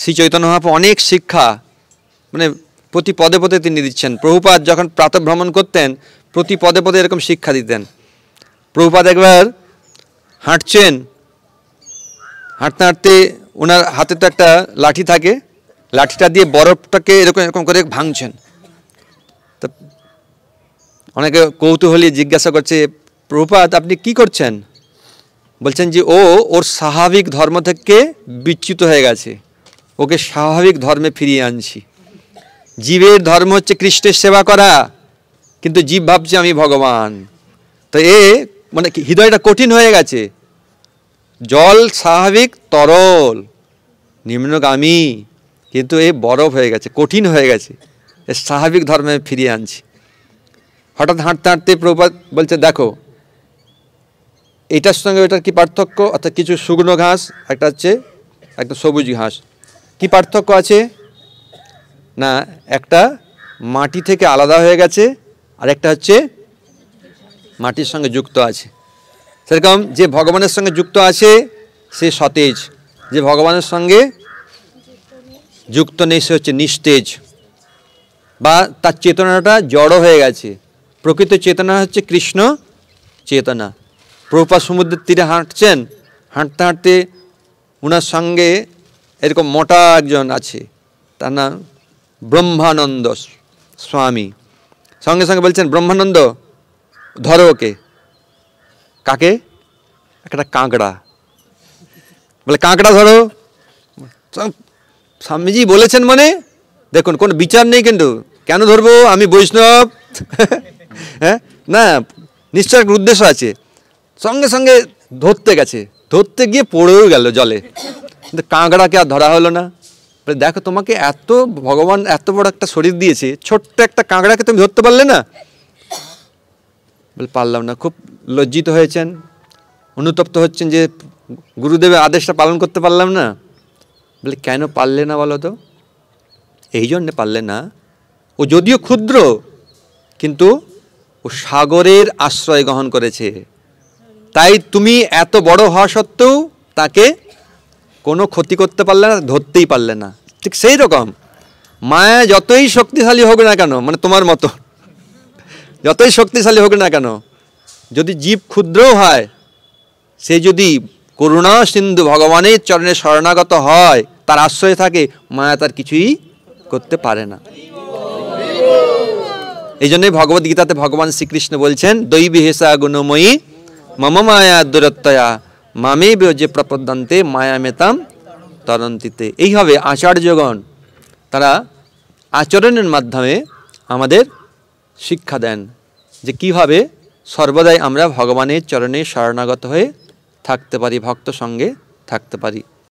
শ্রী চৈতন্য মহাপ অনেক শিক্ষা মানে প্রতি পদে পদে তিনি দিচ্ছেন প্রভুপাত যখন ভ্রমণ করতেন প্রতি পদে পদে এরকম শিক্ষা দিতেন প্রভুপাত একবার হাঁটছেন হাঁটতে হাঁটতে ওনার হাতে তো একটা লাঠি থাকে লাঠিটা দিয়ে বরফটাকে এরকম এরকম করে ভাঙছেন তা অনেকে কৌতূহলী জিজ্ঞাসা করছে প্রভুপাত আপনি কি করছেন বলছেন যে ও ওর স্বাভাবিক ধর্ম থেকে বিচ্যুত হয়ে গেছে ওকে স্বাভাবিক ধর্মে ফিরিয়ে আনছি জীবের ধর্ম হচ্ছে কৃষ্ণের সেবা করা কিন্তু জীব ভাবছে আমি ভগবান তো এ মানে হৃদয়টা কঠিন হয়ে গেছে জল স্বাভাবিক তরল নিম্নগামী কিন্তু এ বরফ হয়ে গেছে কঠিন হয়ে গেছে এ স্বাভাবিক ধর্মে ফিরিয়ে আনছি হঠাৎ হাঁটতে হাঁটতে প্রপাত বলছে দেখো এটার সঙ্গে ওটার কি পার্থক্য অর্থাৎ কিছু শুকনো ঘাস একটা হচ্ছে একটা সবুজ ঘাস কি পার্থক্য আছে না একটা মাটি থেকে আলাদা হয়ে গেছে আর একটা হচ্ছে মাটির সঙ্গে যুক্ত আছে সেরকম যে ভগবানের সঙ্গে যুক্ত আছে সে সতেজ যে ভগবানের সঙ্গে যুক্ত নেই সে হচ্ছে নিস্তেজ বা তার চেতনাটা জড়ো হয়ে গেছে প্রকৃত চেতনা হচ্ছে কৃষ্ণ চেতনা প্রপা সমুদ্রের তীরে হাঁটছেন হাঁটতে হাঁটতে ওনার সঙ্গে এরকম মোটা একজন আছে তার নাম ব্রহ্মানন্দ স্বামী সঙ্গে সঙ্গে বলছেন ব্রহ্মানন্দ ধরো ওকে কাকে একটা কাঁকড়া বলে কাঁকড়া ধরো স্বামীজি বলেছেন মানে দেখুন কোনো বিচার নেই কিন্তু কেন ধরবো আমি বৈষ্ণব হ্যাঁ না নিশ্চয় একটা উদ্দেশ্য আছে সঙ্গে সঙ্গে ধরতে গেছে ধরতে গিয়ে পড়েও গেল জলে কিন্তু কাঁকড়াকে আর ধরা হলো না দেখো তোমাকে এত ভগবান এত বড় একটা শরীর দিয়েছে ছোট্ট একটা কাঁকড়াকে তুমি ধরতে পারলে না বলে পারলাম না খুব লজ্জিত হয়েছেন অনুতপ্ত হচ্ছেন যে গুরুদেবের আদেশটা পালন করতে পারলাম না বলে কেন পারলে না বলো তো এই জন্যে পারলে না ও যদিও ক্ষুদ্র কিন্তু ও সাগরের আশ্রয় গ্রহণ করেছে তাই তুমি এত বড় হওয়া সত্ত্বেও তাকে কোনো ক্ষতি করতে পারলে না ধরতেই পারলে না ঠিক সেই রকম মায়া যতই শক্তিশালী হোক না কেন মানে তোমার মতো যতই শক্তিশালী হোক না কেন যদি জীব ক্ষুদ্রও হয় সে যদি করুণা সিন্ধু ভগবানের চরণে শরণাগত হয় তার আশ্রয় থাকে মায়া তার কিছুই করতে পারে না এই জন্যই ভগবদ্গীতাতে ভগবান শ্রীকৃষ্ণ বলছেন দৈবী হেসা গুণময়ী মম মায়া দূরত্বয়া মামে যে প্রপদ্যান্তে মায়ামেতাম তদন্তিতে এইভাবে আচার্যগণ তারা আচরণের মাধ্যমে আমাদের শিক্ষা দেন যে কিভাবে সর্বদাই আমরা ভগবানের চরণে শরণাগত হয়ে থাকতে পারি ভক্ত সঙ্গে থাকতে পারি